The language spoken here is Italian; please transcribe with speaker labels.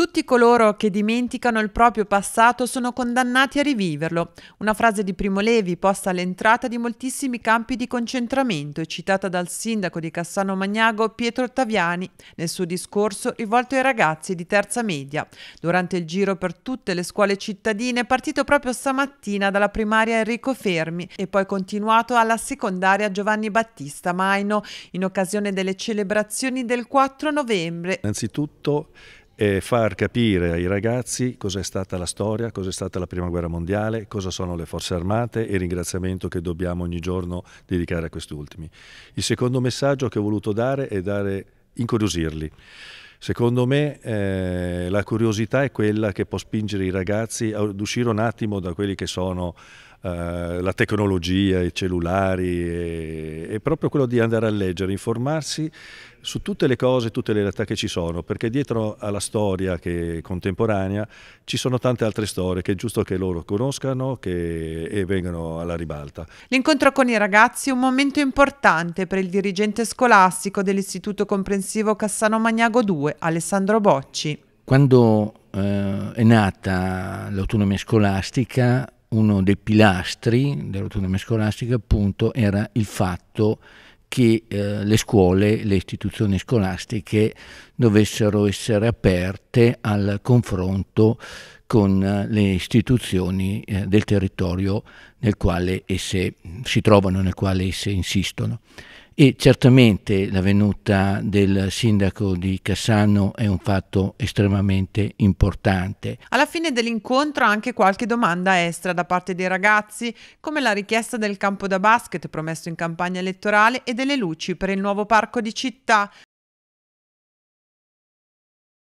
Speaker 1: Tutti coloro che dimenticano il proprio passato sono condannati a riviverlo, una frase di Primo Levi posta all'entrata di moltissimi campi di concentramento e citata dal sindaco di Cassano Magnago Pietro Ottaviani nel suo discorso rivolto ai ragazzi di terza media, durante il giro per tutte le scuole cittadine partito proprio stamattina dalla primaria Enrico Fermi e poi continuato alla secondaria Giovanni Battista Maino in occasione delle celebrazioni del 4 novembre.
Speaker 2: Innanzitutto e far capire ai ragazzi cos'è stata la storia, cos'è stata la Prima Guerra Mondiale, cosa sono le forze armate e il ringraziamento che dobbiamo ogni giorno dedicare a questi ultimi. Il secondo messaggio che ho voluto dare è dare, incuriosirli. Secondo me eh, la curiosità è quella che può spingere i ragazzi ad uscire un attimo da quelli che sono eh, la tecnologia, i cellulari, e, e proprio quello di andare a leggere, informarsi su tutte le cose, tutte le realtà che ci sono, perché dietro alla storia contemporanea ci sono tante altre storie che è giusto che loro conoscano che, e vengano alla ribalta.
Speaker 1: L'incontro con i ragazzi è un momento importante per il dirigente scolastico dell'Istituto Comprensivo Cassano Magnago 2, Alessandro Bocci.
Speaker 3: Quando eh, è nata l'autonomia scolastica uno dei pilastri dell'autonomia scolastica appunto era il fatto che eh, le scuole, le istituzioni scolastiche dovessero essere aperte al confronto con eh, le istituzioni eh, del territorio nel quale esse si trovano, nel quale esse insistono e certamente la venuta del sindaco di Cassano è un fatto estremamente importante.
Speaker 1: Alla fine dell'incontro anche qualche domanda estra da parte dei ragazzi, come la richiesta del campo da basket promesso in campagna elettorale e delle luci per il nuovo parco di città,